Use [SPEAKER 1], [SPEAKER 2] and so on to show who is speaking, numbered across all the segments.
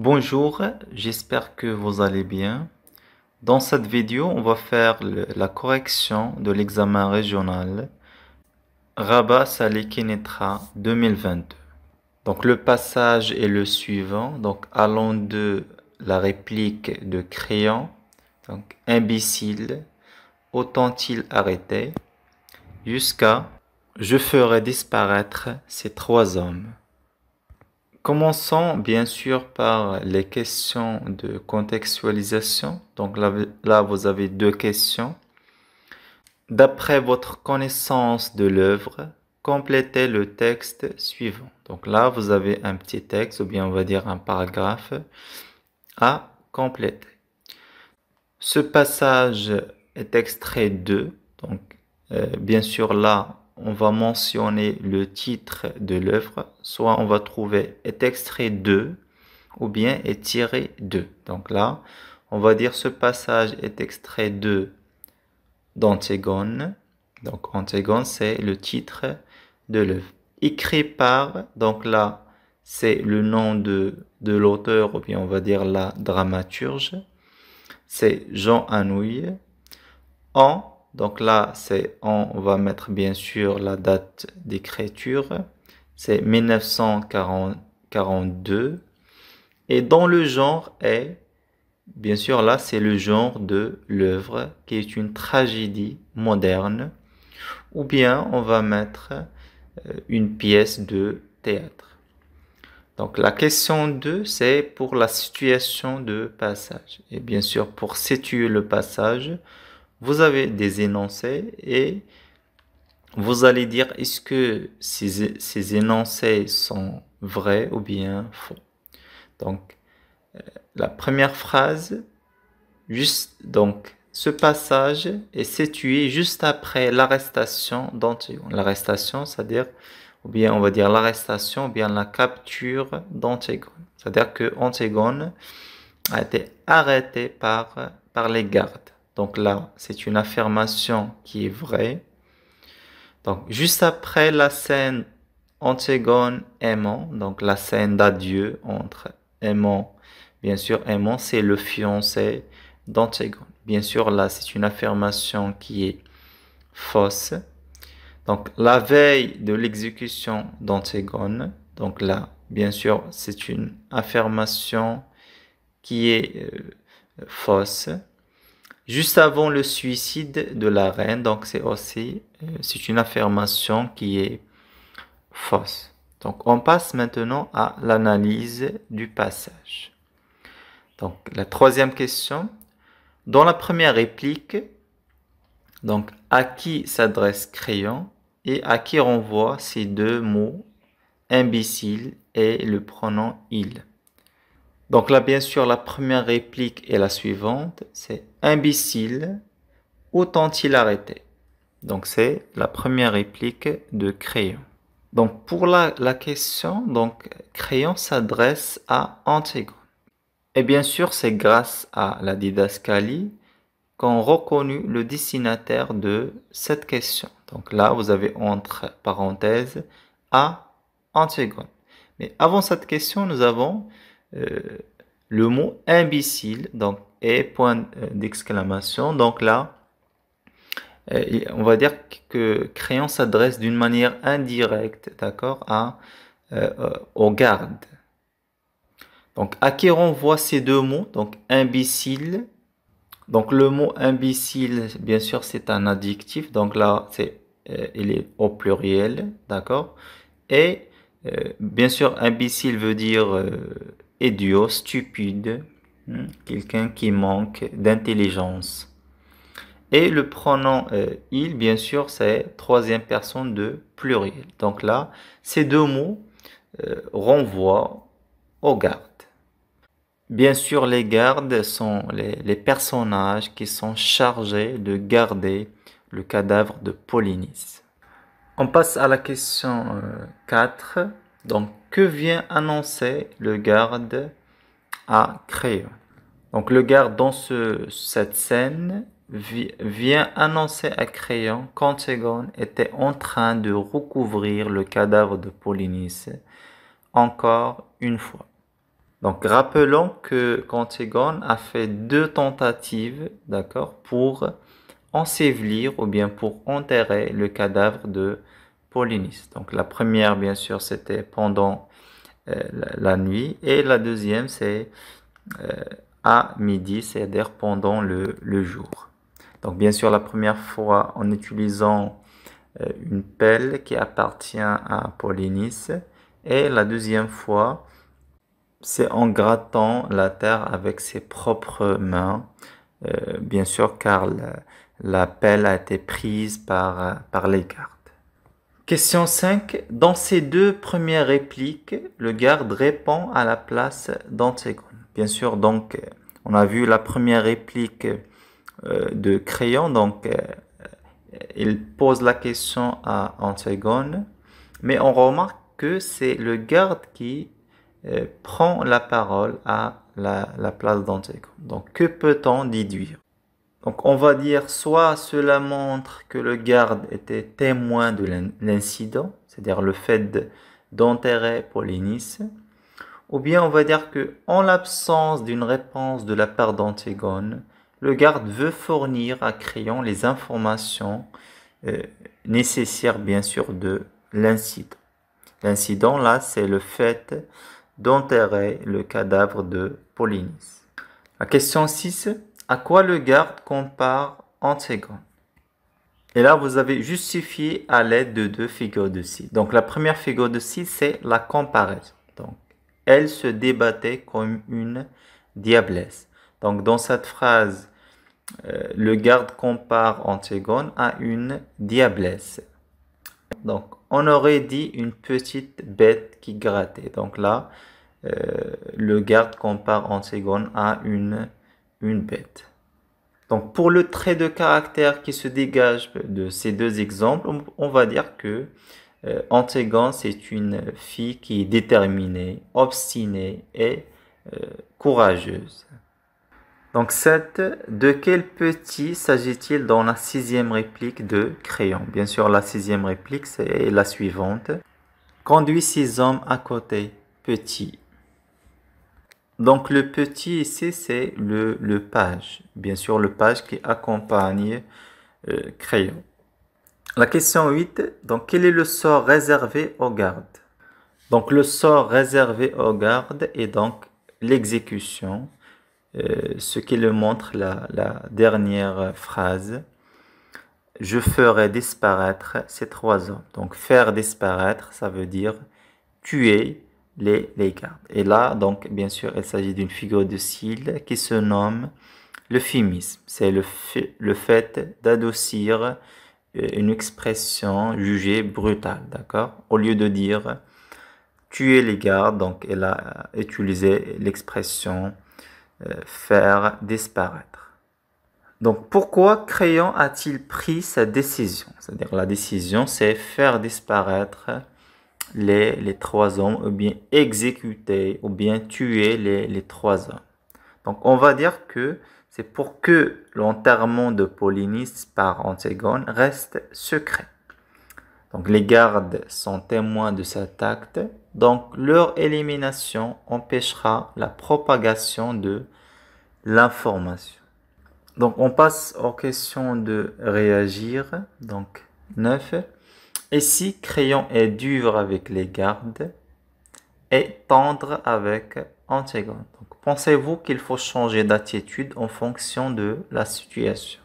[SPEAKER 1] Bonjour, j'espère que vous allez bien. Dans cette vidéo, on va faire la correction de l'examen régional Rabat Salé Kinetra 2022. Donc le passage est le suivant. Donc allons de la réplique de Crayon, Donc imbécile, autant-il arrêter jusqu'à je ferai disparaître ces trois hommes. Commençons bien sûr par les questions de contextualisation. Donc là, là vous avez deux questions. D'après votre connaissance de l'œuvre, complétez le texte suivant. Donc là, vous avez un petit texte ou bien on va dire un paragraphe à compléter. Ce passage est extrait 2. Donc euh, bien sûr là, on va mentionner le titre de l'œuvre, soit on va trouver est extrait de ou bien est tiré de. Donc là, on va dire ce passage est extrait de d'Antigone. Donc Antigone, c'est le titre de l'œuvre. Écrit par, donc là, c'est le nom de, l'auteur, ou bien on va dire la dramaturge. C'est Jean Anouilh. En donc là, c'est on va mettre bien sûr la date d'écriture. C'est 1942. Et dans le genre est, bien sûr là, c'est le genre de l'œuvre qui est une tragédie moderne. Ou bien on va mettre euh, une pièce de théâtre. Donc la question 2, c'est pour la situation de passage. Et bien sûr, pour situer le passage, vous avez des énoncés et vous allez dire est-ce que ces, énoncés sont vrais ou bien faux. Donc, euh, la première phrase, juste donc, ce passage est situé juste après l'arrestation d'Antigone. L'arrestation, c'est-à-dire, ou bien on va dire l'arrestation, ou bien la capture d'Antigone. C'est-à-dire que Antigone a été arrêté par, par les gardes. Donc là, c'est une affirmation qui est vraie. Donc juste après la scène Antigone aimant, donc la scène d'adieu entre aimant, bien sûr, aimant, c'est le fiancé d'Antigone. Bien sûr, là, c'est une affirmation qui est fausse. Donc la veille de l'exécution d'Antigone, donc là, bien sûr, c'est une affirmation qui est euh, fausse. Juste avant le suicide de la reine, donc c'est aussi euh, c'est une affirmation qui est fausse. Donc on passe maintenant à l'analyse du passage. Donc la troisième question, dans la première réplique, donc à qui s'adresse Crayon et à qui renvoie ces deux mots imbécile et le pronom il. Donc là, bien sûr, la première réplique est la suivante. C'est imbécile, autant il arrêté ?» Donc c'est la première réplique de Crayon. Donc pour la, question, donc Crayon s'adresse à Antigone. Et bien sûr, c'est grâce à la didascalie qu'on reconnut le destinataire de cette question. Donc là, vous avez entre parenthèses à Antigone. Mais avant cette question, nous avons euh, le mot imbécile, donc et point euh, d'exclamation. Donc là, euh, on va dire que Crayon s'adresse d'une manière indirecte, d'accord, à au garde. Donc à qui voit ces deux mots, donc imbécile. Donc le mot imbécile, bien sûr, c'est un adjectif. Donc là, c'est il est au pluriel, d'accord. Et bien sûr, imbécile veut dire duo stupide, hein, quelqu'un qui manque d'intelligence. Et le pronom euh, il, bien sûr, c'est troisième personne de pluriel. Donc là, ces deux mots euh, renvoient aux gardes. Bien sûr, les gardes sont les, personnages qui sont chargés de garder le cadavre de Polynice. On passe à la question 4. Euh, Donc, que vient annoncer le garde à Créon. Donc le garde dans cette scène vient annoncer à Créon qu'Antigone était en train de recouvrir le cadavre de Polynice encore une fois. Donc rappelons que Antigone a fait deux tentatives, d'accord, pour ensevelir ou bien pour enterrer le cadavre de donc la première, bien sûr, c'était pendant euh, la, nuit, et la deuxième, c'est euh, à midi, c'est-à-dire pendant le, jour. Donc bien sûr, la première fois, en utilisant euh, une pelle qui appartient à Polynice et la deuxième fois, c'est en grattant la terre avec ses propres mains, bien sûr, car la, pelle a été prise par, par l'écart. Question 5. Dans ces deux premières répliques, le garde répond à la place d'Antigone. Bien sûr, donc, on a vu la première réplique euh, de Crayon, donc, euh, il pose la question à Antigone, mais on remarque que c'est le garde qui euh, prend la parole à la, place d'Antigone. Donc, que peut-on déduire donc on va dire soit cela montre que le garde était témoin de l'incident, c'est-à-dire le fait d'enterrer Polynice, ou bien on va dire que en l'absence d'une réponse de la part d'Antigone, le garde veut fournir à Crayon les informations euh, nécessaires bien sûr de l'incident. L'incident là, c'est le fait d'enterrer le cadavre de Polynice. La question 6, à quoi le garde compare Antigone Et là, vous avez justifié à l'aide de deux figures de scie. Donc, la première figure de scie, c'est la comparaison. Donc, elle se débattait comme une diablesse. Donc, dans cette phrase, euh, le garde compare Antigone à une diablesse. Donc, on aurait dit une petite bête qui grattait. Donc là, euh, le garde compare Antigone à une une bête. Donc pour le trait de caractère qui se dégage de ces deux exemples, on va dire que euh, c'est une fille qui est déterminée, obstinée et euh, courageuse. Donc 7. De quel petit s'agit-il dans la sixième réplique de Crayon Bien sûr, la sixième réplique, c'est la suivante. conduit six hommes à côté, petit. Donc le petit ici, c'est le, page. Bien sûr, le page qui accompagne euh, crayon. La question 8, donc quel est le sort réservé aux gardes Donc le sort réservé aux gardes est donc l'exécution, euh, ce qui le montre la, la dernière phrase. Je ferai disparaître ces trois hommes. Donc faire disparaître, ça veut dire tuer les, gardes. Et là, donc, bien sûr, il s'agit d'une figure de style qui se nomme le fémisme. C'est le, le fait d'adoucir euh, une expression jugée brutale, d'accord Au lieu de dire tuer les gardes, donc elle a utilisé l'expression euh, faire disparaître. Donc pourquoi Crayon a-t-il pris sa décision C'est-à-dire la décision c'est faire disparaître les, trois hommes, ou bien exécuter, ou bien tuer les, trois hommes. Donc on va dire que c'est pour que l'enterrement de Polynice par Antigone reste secret. Donc les gardes sont témoins de cet acte, donc leur élimination empêchera la propagation de l'information. Donc on passe aux questions de réagir. Donc 9. Et si Crayon est dur avec les gardes et tendre avec Antigone. Pensez-vous qu'il faut changer d'attitude en fonction de la situation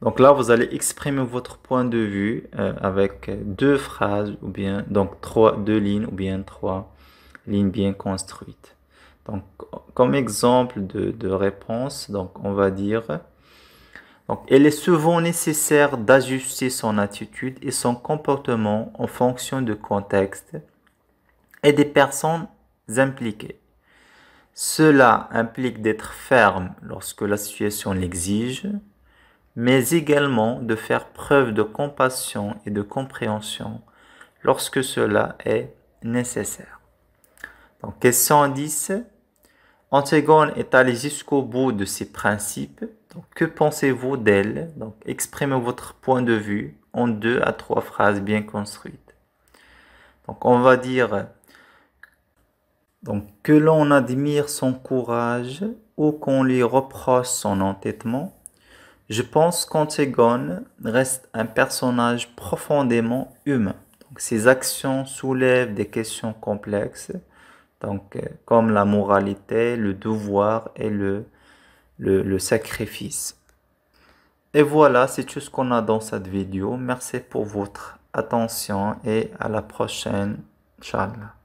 [SPEAKER 1] Donc là, vous allez exprimer votre point de vue euh, avec deux phrases ou bien donc trois, deux lignes ou bien trois lignes bien construites. Donc, comme exemple de, de réponse, donc on va dire donc, il est souvent nécessaire d'ajuster son attitude et son comportement en fonction du contexte et des personnes impliquées. Cela implique d'être ferme lorsque la situation l'exige, mais également de faire preuve de compassion et de compréhension lorsque cela est nécessaire. Donc, question 10. Antigone est allé jusqu'au bout de ses principes. que pensez-vous d'elle Donc, exprimez votre point de vue en deux à trois phrases bien construites. Donc, on va dire donc, que l'on admire son courage ou qu'on lui reproche son entêtement. Je pense qu'Antigone reste un personnage profondément humain. ses actions soulèvent des questions complexes donc euh, comme la moralité, le devoir et le, sacrifice. Et voilà, c'est tout ce qu'on a dans cette vidéo. Merci pour votre attention et à la prochaine. Inch'Allah.